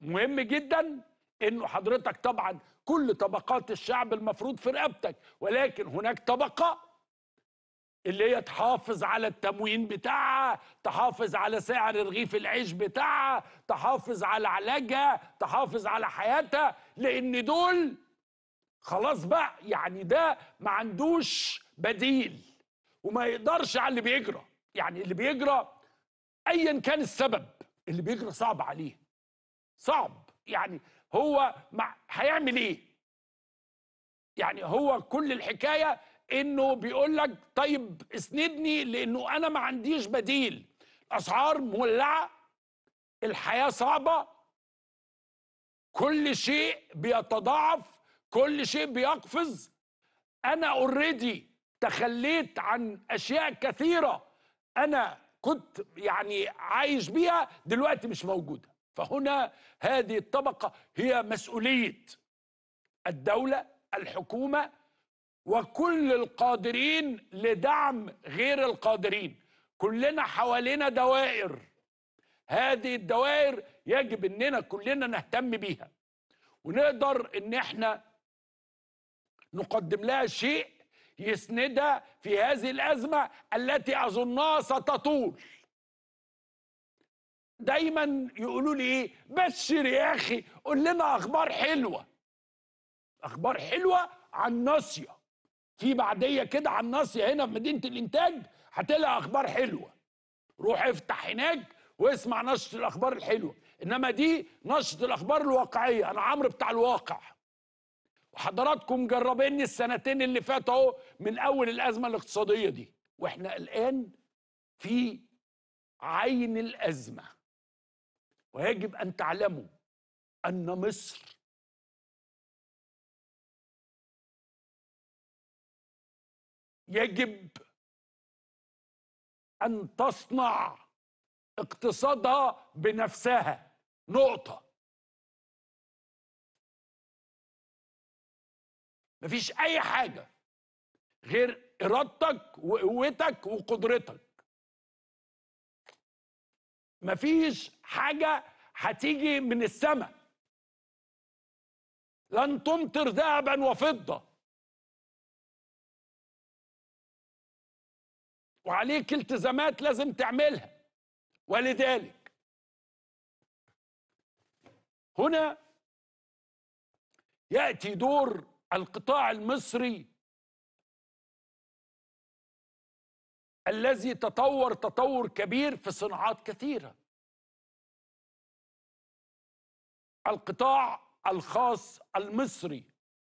مهم جدا انه حضرتك طبعا كل طبقات الشعب المفروض في رقبتك ولكن هناك طبقه اللي هي تحافظ على التموين بتاعها تحافظ على سعر رغيف العيش بتاعها تحافظ على علاجها تحافظ على حياتها لان دول خلاص بقى يعني ده ما عندوش بديل وما يقدرش على اللي بيجرى يعني اللي بيجرى ايا كان السبب اللي بيجرى صعب عليه صعب يعني هو مع هيعمل ايه يعني هو كل الحكايه انه بيقول لك طيب اسندني لانه انا ما عنديش بديل الاسعار مولعه الحياه صعبه كل شيء بيتضاعف كل شيء بيقفز انا اوريدي تخليت عن اشياء كثيره انا كنت يعني عايش بيها دلوقتي مش موجوده فهنا هذه الطبقة هي مسؤولية الدولة الحكومة وكل القادرين لدعم غير القادرين كلنا حوالينا دوائر هذه الدوائر يجب اننا كلنا نهتم بيها ونقدر ان احنا نقدم لها شيء يسندها في هذه الازمه التي اظنها ستطول دايما يقولوا لي ايه بشر يا اخي قول لنا اخبار حلوه اخبار حلوه عن ناصيه في بعديه كده عن ناصيه هنا في مدينه الانتاج هتلاقي اخبار حلوه روح افتح هناك واسمع نشره الاخبار الحلوه انما دي نشره الاخبار الواقعيه انا عمرو بتاع الواقع وحضراتكم جربيني السنتين اللي فاتوا اهو من اول الازمه الاقتصاديه دي واحنا الان في عين الازمه ويجب أن تعلموا أن مصر يجب أن تصنع اقتصادها بنفسها نقطة مفيش أي حاجة غير إرادتك وقوتك وقدرتك مفيش حاجة هتيجي من السماء لن تمطر ذهبا وفضة وعليك التزامات لازم تعملها ولذلك هنا يأتي دور القطاع المصري الذي تطور تطور كبير في صناعات كثيرة القطاع الخاص المصري